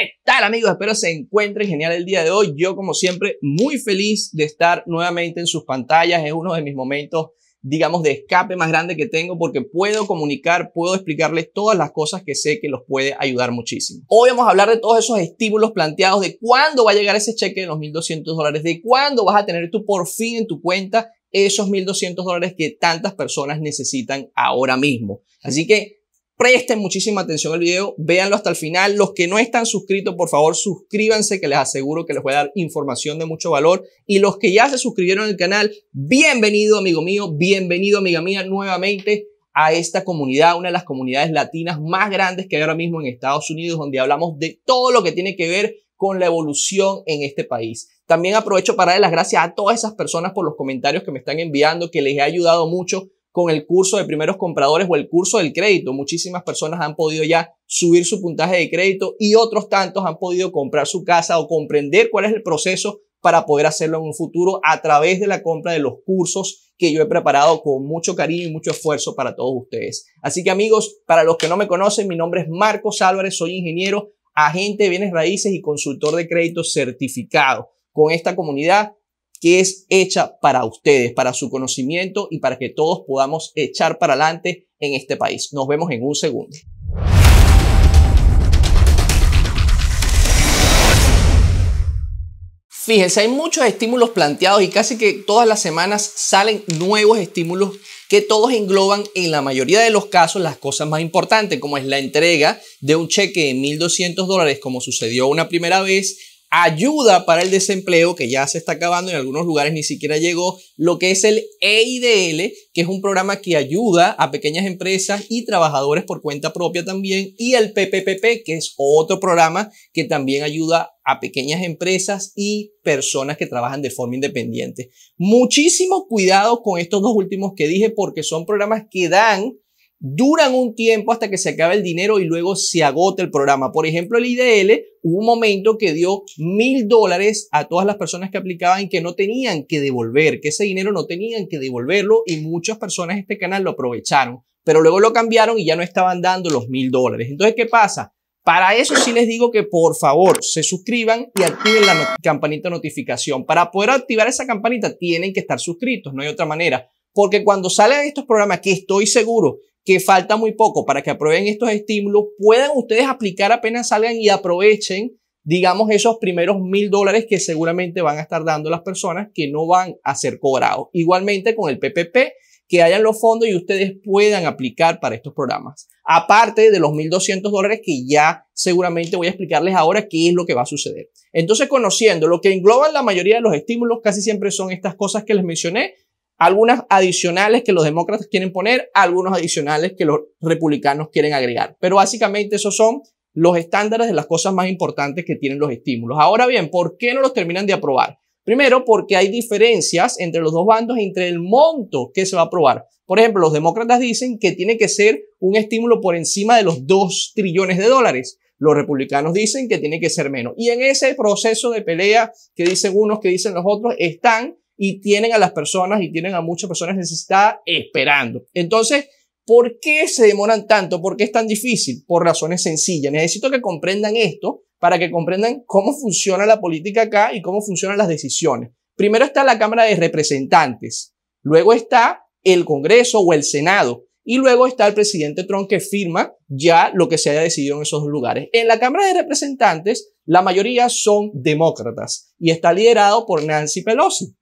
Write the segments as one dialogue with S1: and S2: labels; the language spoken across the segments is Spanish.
S1: ¿Qué tal amigos? Espero se encuentren genial el día de hoy. Yo como siempre muy feliz de estar nuevamente en sus pantallas. Es uno de mis momentos, digamos, de escape más grande que tengo porque puedo comunicar, puedo explicarles todas las cosas que sé que los puede ayudar muchísimo. Hoy vamos a hablar de todos esos estímulos planteados, de cuándo va a llegar ese cheque de los 1.200 dólares, de cuándo vas a tener tú por fin en tu cuenta esos 1.200 dólares que tantas personas necesitan ahora mismo. Así que Presten muchísima atención al video, véanlo hasta el final. Los que no están suscritos, por favor, suscríbanse, que les aseguro que les voy a dar información de mucho valor. Y los que ya se suscribieron al canal, bienvenido, amigo mío, bienvenido, amiga mía, nuevamente a esta comunidad, una de las comunidades latinas más grandes que hay ahora mismo en Estados Unidos, donde hablamos de todo lo que tiene que ver con la evolución en este país. También aprovecho para dar las gracias a todas esas personas por los comentarios que me están enviando, que les he ayudado mucho con el curso de primeros compradores o el curso del crédito. Muchísimas personas han podido ya subir su puntaje de crédito y otros tantos han podido comprar su casa o comprender cuál es el proceso para poder hacerlo en un futuro a través de la compra de los cursos que yo he preparado con mucho cariño y mucho esfuerzo para todos ustedes. Así que amigos, para los que no me conocen, mi nombre es Marcos Álvarez, soy ingeniero, agente de bienes raíces y consultor de crédito certificado. Con esta comunidad que es hecha para ustedes, para su conocimiento y para que todos podamos echar para adelante en este país. Nos vemos en un segundo. Fíjense, hay muchos estímulos planteados y casi que todas las semanas salen nuevos estímulos que todos engloban en la mayoría de los casos las cosas más importantes, como es la entrega de un cheque de 1.200 dólares, como sucedió una primera vez, ayuda para el desempleo que ya se está acabando, en algunos lugares ni siquiera llegó, lo que es el EIDL, que es un programa que ayuda a pequeñas empresas y trabajadores por cuenta propia también, y el PPPP, que es otro programa que también ayuda a pequeñas empresas y personas que trabajan de forma independiente. Muchísimo cuidado con estos dos últimos que dije porque son programas que dan duran un tiempo hasta que se acabe el dinero y luego se agota el programa. Por ejemplo, el IDL hubo un momento que dio mil dólares a todas las personas que aplicaban y que no tenían que devolver, que ese dinero no tenían que devolverlo y muchas personas de este canal lo aprovecharon, pero luego lo cambiaron y ya no estaban dando los mil dólares. Entonces, ¿qué pasa? Para eso sí les digo que por favor se suscriban y activen la campanita de notificación. Para poder activar esa campanita tienen que estar suscritos, no hay otra manera. Porque cuando salen estos programas, que estoy seguro que falta muy poco para que aprueben estos estímulos, puedan ustedes aplicar apenas salgan y aprovechen, digamos, esos primeros mil dólares que seguramente van a estar dando las personas que no van a ser cobrados. Igualmente con el PPP, que hayan los fondos y ustedes puedan aplicar para estos programas. Aparte de los 1.200 dólares que ya seguramente voy a explicarles ahora qué es lo que va a suceder. Entonces, conociendo lo que engloban la mayoría de los estímulos, casi siempre son estas cosas que les mencioné, algunas adicionales que los demócratas quieren poner, algunos adicionales que los republicanos quieren agregar. Pero básicamente esos son los estándares de las cosas más importantes que tienen los estímulos. Ahora bien, ¿por qué no los terminan de aprobar? Primero, porque hay diferencias entre los dos bandos, entre el monto que se va a aprobar. Por ejemplo, los demócratas dicen que tiene que ser un estímulo por encima de los 2 trillones de dólares. Los republicanos dicen que tiene que ser menos. Y en ese proceso de pelea que dicen unos, que dicen los otros, están y tienen a las personas y tienen a muchas personas necesitadas esperando. Entonces, ¿por qué se demoran tanto? ¿Por qué es tan difícil? Por razones sencillas. Necesito que comprendan esto para que comprendan cómo funciona la política acá y cómo funcionan las decisiones. Primero está la Cámara de Representantes, luego está el Congreso o el Senado, y luego está el presidente Trump que firma ya lo que se haya decidido en esos lugares. En la Cámara de Representantes, la mayoría son demócratas y está liderado por Nancy Pelosi.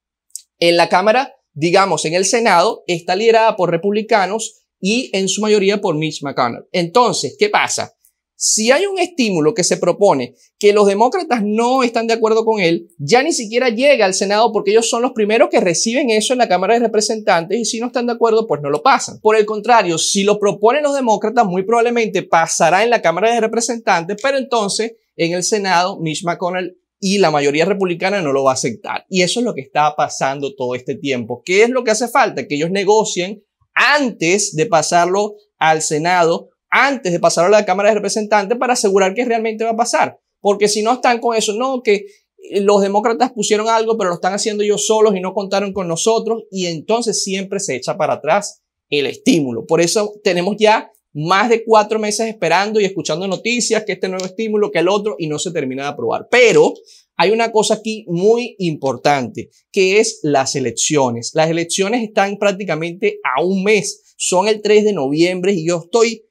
S1: En la Cámara, digamos, en el Senado, está liderada por republicanos y en su mayoría por Mitch McConnell. Entonces, ¿qué pasa? Si hay un estímulo que se propone que los demócratas no están de acuerdo con él, ya ni siquiera llega al Senado porque ellos son los primeros que reciben eso en la Cámara de Representantes y si no están de acuerdo, pues no lo pasan. Por el contrario, si lo proponen los demócratas, muy probablemente pasará en la Cámara de Representantes, pero entonces en el Senado Mitch McConnell y la mayoría republicana no lo va a aceptar. Y eso es lo que está pasando todo este tiempo. ¿Qué es lo que hace falta? Que ellos negocien antes de pasarlo al Senado, antes de pasarlo a la Cámara de Representantes para asegurar que realmente va a pasar. Porque si no están con eso, no, que eh, los demócratas pusieron algo, pero lo están haciendo ellos solos y no contaron con nosotros, y entonces siempre se echa para atrás el estímulo. Por eso tenemos ya más de cuatro meses esperando y escuchando noticias, que este nuevo estímulo, que el otro, y no se termina de aprobar. Pero hay una cosa aquí muy importante, que es las elecciones. Las elecciones están prácticamente a un mes, son el 3 de noviembre y yo estoy,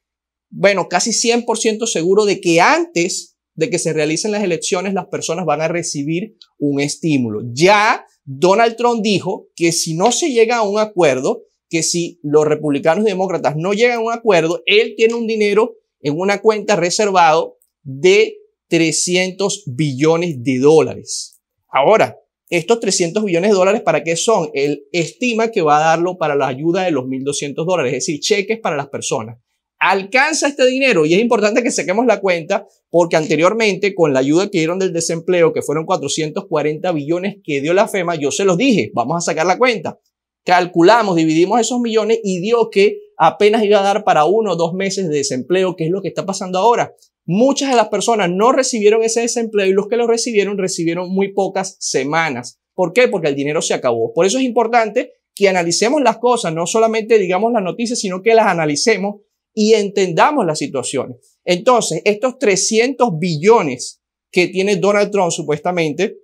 S1: bueno, casi 100% seguro de que antes de que se realicen las elecciones, las personas van a recibir un estímulo. Ya Donald Trump dijo que si no se llega a un acuerdo, que si los republicanos y demócratas no llegan a un acuerdo, él tiene un dinero en una cuenta reservado de 300 billones de dólares. Ahora, estos 300 billones de dólares, ¿para qué son? Él estima que va a darlo para la ayuda de los 1.200 dólares, es decir, cheques para las personas. Alcanza este dinero y es importante que saquemos la cuenta porque anteriormente con la ayuda que dieron del desempleo, que fueron 440 billones que dio la FEMA, yo se los dije, vamos a sacar la cuenta calculamos, dividimos esos millones y dio que apenas iba a dar para uno o dos meses de desempleo, que es lo que está pasando ahora. Muchas de las personas no recibieron ese desempleo y los que lo recibieron recibieron muy pocas semanas. ¿Por qué? Porque el dinero se acabó. Por eso es importante que analicemos las cosas, no solamente digamos las noticias, sino que las analicemos y entendamos las situaciones. Entonces, estos 300 billones que tiene Donald Trump supuestamente,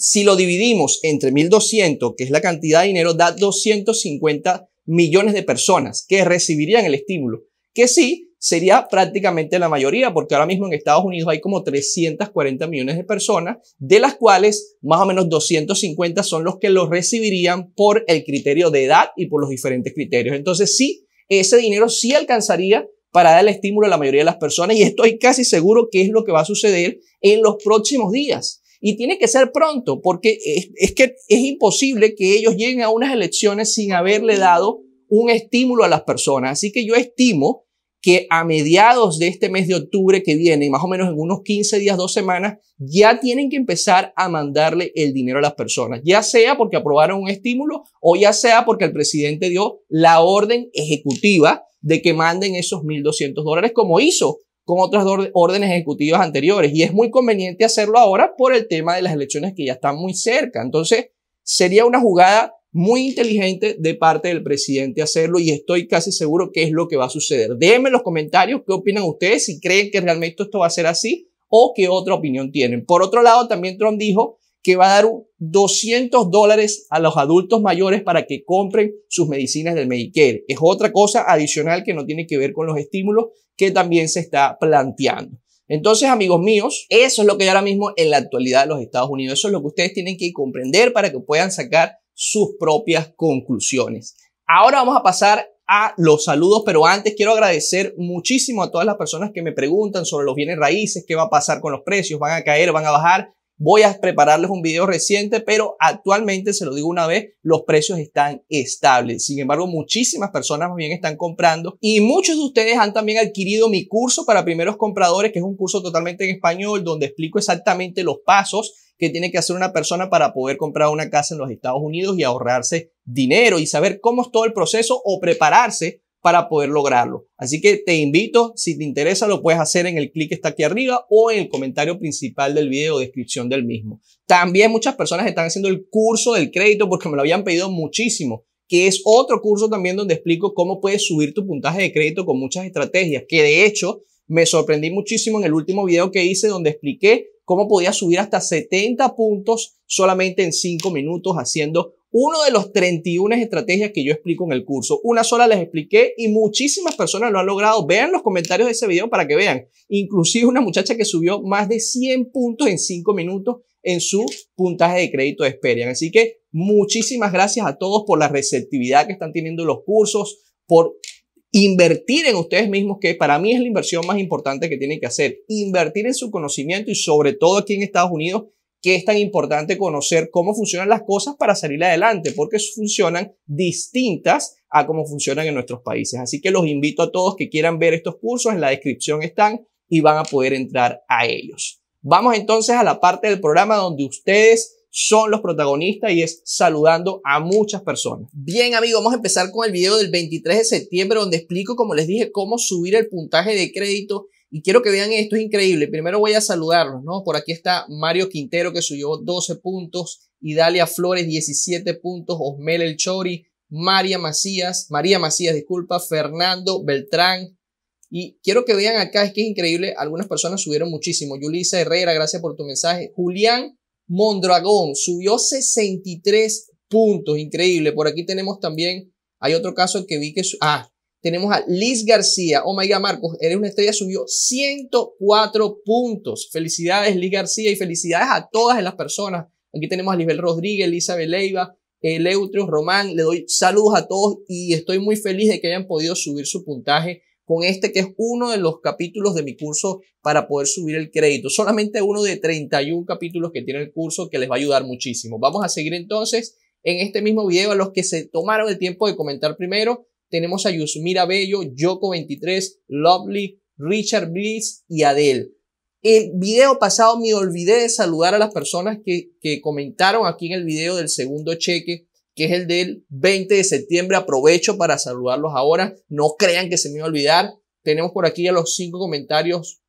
S1: si lo dividimos entre 1.200, que es la cantidad de dinero, da 250 millones de personas que recibirían el estímulo, que sí sería prácticamente la mayoría, porque ahora mismo en Estados Unidos hay como 340 millones de personas, de las cuales más o menos 250 son los que lo recibirían por el criterio de edad y por los diferentes criterios. Entonces sí, ese dinero sí alcanzaría para dar el estímulo a la mayoría de las personas y estoy casi seguro que es lo que va a suceder en los próximos días. Y tiene que ser pronto, porque es, que es imposible que ellos lleguen a unas elecciones sin haberle dado un estímulo a las personas. Así que yo estimo que a mediados de este mes de octubre que viene, más o menos en unos 15 días, dos semanas, ya tienen que empezar a mandarle el dinero a las personas, ya sea porque aprobaron un estímulo o ya sea porque el presidente dio la orden ejecutiva de que manden esos 1.200 dólares como hizo con otras órdenes ejecutivas anteriores. Y es muy conveniente hacerlo ahora por el tema de las elecciones que ya están muy cerca. Entonces, sería una jugada muy inteligente de parte del presidente hacerlo y estoy casi seguro que es lo que va a suceder. Déjenme en los comentarios qué opinan ustedes, si creen que realmente esto va a ser así o qué otra opinión tienen. Por otro lado, también Trump dijo que va a dar 200 dólares a los adultos mayores para que compren sus medicinas del Medicare. Es otra cosa adicional que no tiene que ver con los estímulos, que también se está planteando. Entonces, amigos míos, eso es lo que hay ahora mismo en la actualidad de los Estados Unidos. Eso es lo que ustedes tienen que comprender para que puedan sacar sus propias conclusiones. Ahora vamos a pasar a los saludos, pero antes quiero agradecer muchísimo a todas las personas que me preguntan sobre los bienes raíces, qué va a pasar con los precios, van a caer, van a bajar. Voy a prepararles un video reciente, pero actualmente, se lo digo una vez, los precios están estables. Sin embargo, muchísimas personas más bien están comprando y muchos de ustedes han también adquirido mi curso para primeros compradores, que es un curso totalmente en español donde explico exactamente los pasos que tiene que hacer una persona para poder comprar una casa en los Estados Unidos y ahorrarse dinero y saber cómo es todo el proceso o prepararse para poder lograrlo. Así que te invito, si te interesa, lo puedes hacer en el clic que está aquí arriba o en el comentario principal del video o descripción del mismo. También muchas personas están haciendo el curso del crédito porque me lo habían pedido muchísimo que es otro curso también donde explico cómo puedes subir tu puntaje de crédito con muchas estrategias, que de hecho me sorprendí muchísimo en el último video que hice donde expliqué cómo podía subir hasta 70 puntos solamente en 5 minutos haciendo uno de los 31 estrategias que yo explico en el curso. Una sola les expliqué y muchísimas personas lo han logrado. Vean los comentarios de ese video para que vean. Inclusive una muchacha que subió más de 100 puntos en 5 minutos en su puntaje de crédito de Experian. Así que muchísimas gracias a todos por la receptividad que están teniendo los cursos, por invertir en ustedes mismos, que para mí es la inversión más importante que tienen que hacer. Invertir en su conocimiento y sobre todo aquí en Estados Unidos que es tan importante conocer cómo funcionan las cosas para salir adelante, porque funcionan distintas a cómo funcionan en nuestros países. Así que los invito a todos que quieran ver estos cursos, en la descripción están y van a poder entrar a ellos. Vamos entonces a la parte del programa donde ustedes son los protagonistas y es saludando a muchas personas. Bien, amigos, vamos a empezar con el video del 23 de septiembre donde explico, como les dije, cómo subir el puntaje de crédito y quiero que vean esto, es increíble. Primero voy a saludarlos, ¿no? Por aquí está Mario Quintero, que subió 12 puntos. Idalia Flores, 17 puntos. Osmel El Chori, María Macías, María Macías, disculpa, Fernando Beltrán. Y quiero que vean acá, es que es increíble, algunas personas subieron muchísimo. Yulisa Herrera, gracias por tu mensaje. Julián Mondragón subió 63 puntos, increíble. Por aquí tenemos también, hay otro caso que vi que, ah, tenemos a Liz García. Oh my God, Marcos, eres una estrella, subió 104 puntos. Felicidades, Liz García, y felicidades a todas las personas. Aquí tenemos a Lisbel Rodríguez, Elizabeth Leiva, Eleutrio, eh, Román. Le doy saludos a todos y estoy muy feliz de que hayan podido subir su puntaje con este que es uno de los capítulos de mi curso para poder subir el crédito. Solamente uno de 31 capítulos que tiene el curso que les va a ayudar muchísimo. Vamos a seguir entonces en este mismo video a los que se tomaron el tiempo de comentar primero tenemos a Yusmira Bello, Yoko 23, Lovely, Richard Bliss y Adele. El video pasado me olvidé de saludar a las personas que, comentaron aquí en el video del segundo cheque, que es el del 20 de septiembre. Aprovecho para saludarlos ahora. No crean que se me va a olvidar. Tenemos por aquí ya los cinco comentarios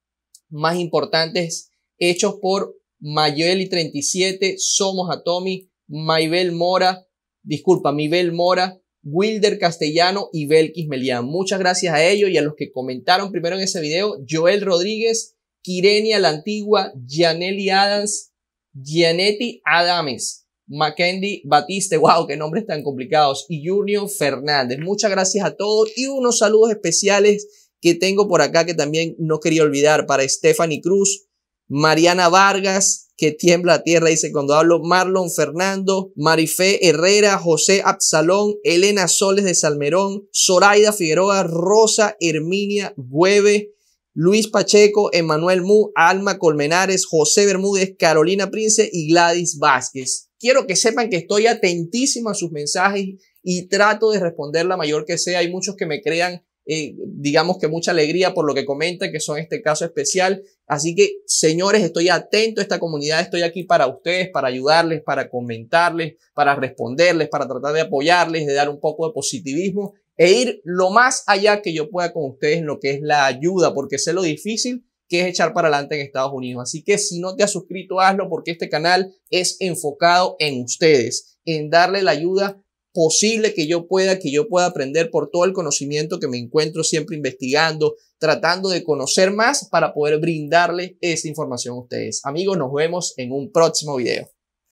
S1: más importantes hechos por Mayeli37, Somos Tommy, Maybel Mora, disculpa, Mibel Mora, Wilder Castellano y Belkis Melian Muchas gracias a ellos y a los que comentaron primero en ese video. Joel Rodríguez, Kirenia La Antigua, Gianelli Adams, Gianetti Adames, Mackendy Batiste, wow, qué nombres tan complicados, y Junior Fernández. Muchas gracias a todos y unos saludos especiales que tengo por acá que también no quería olvidar para Stephanie Cruz, Mariana Vargas, que tiembla la tierra, dice cuando hablo, Marlon Fernando, Marifé Herrera, José Absalón, Elena Soles de Salmerón, Zoraida Figueroa, Rosa Herminia Gueve, Luis Pacheco, Emanuel Mu, Alma Colmenares, José Bermúdez, Carolina Prince y Gladys Vázquez. Quiero que sepan que estoy atentísimo a sus mensajes y trato de responder la mayor que sea. Hay muchos que me crean eh, digamos que mucha alegría por lo que comenta, que son este caso especial. Así que, señores, estoy atento a esta comunidad, estoy aquí para ustedes, para ayudarles, para comentarles, para responderles, para tratar de apoyarles, de dar un poco de positivismo e ir lo más allá que yo pueda con ustedes lo que es la ayuda, porque sé lo difícil que es echar para adelante en Estados Unidos. Así que si no te has suscrito, hazlo porque este canal es enfocado en ustedes, en darle la ayuda posible que yo pueda, que yo pueda aprender por todo el conocimiento que me encuentro siempre investigando, tratando de conocer más para poder brindarle esa información a ustedes. Amigos, nos vemos en un próximo video.